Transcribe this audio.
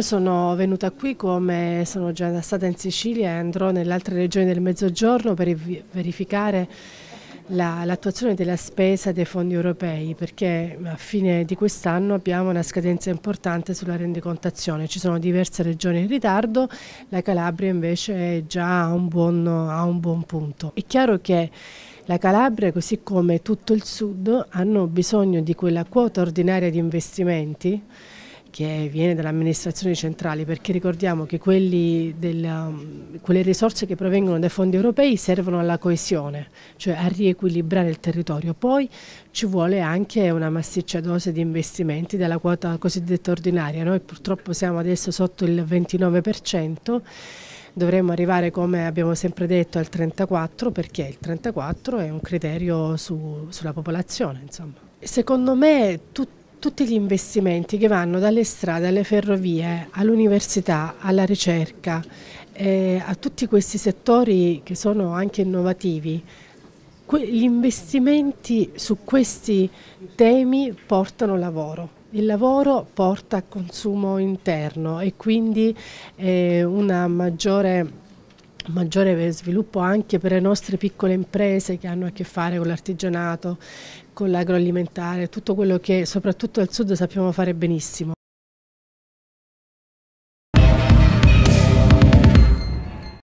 Io sono venuta qui come sono già stata in Sicilia e andrò nelle altre regioni del Mezzogiorno per verificare l'attuazione della spesa dei fondi europei perché a fine di quest'anno abbiamo una scadenza importante sulla rendicontazione, ci sono diverse regioni in ritardo, la Calabria invece è già a un buon, a un buon punto. È chiaro che la Calabria, così come tutto il sud, hanno bisogno di quella quota ordinaria di investimenti che viene dalle amministrazioni centrali, perché ricordiamo che della, um, quelle risorse che provengono dai fondi europei servono alla coesione, cioè a riequilibrare il territorio. Poi ci vuole anche una massiccia dose di investimenti dalla quota cosiddetta ordinaria. Noi purtroppo siamo adesso sotto il 29%, dovremmo arrivare come abbiamo sempre detto al 34% perché il 34% è un criterio su, sulla popolazione. Insomma. Secondo me tutti tutti gli investimenti che vanno dalle strade alle ferrovie, all'università, alla ricerca, eh, a tutti questi settori che sono anche innovativi, gli investimenti su questi temi portano lavoro. Il lavoro porta a consumo interno e quindi eh, una maggiore maggiore sviluppo anche per le nostre piccole imprese che hanno a che fare con l'artigianato, con l'agroalimentare, tutto quello che soprattutto al sud sappiamo fare benissimo.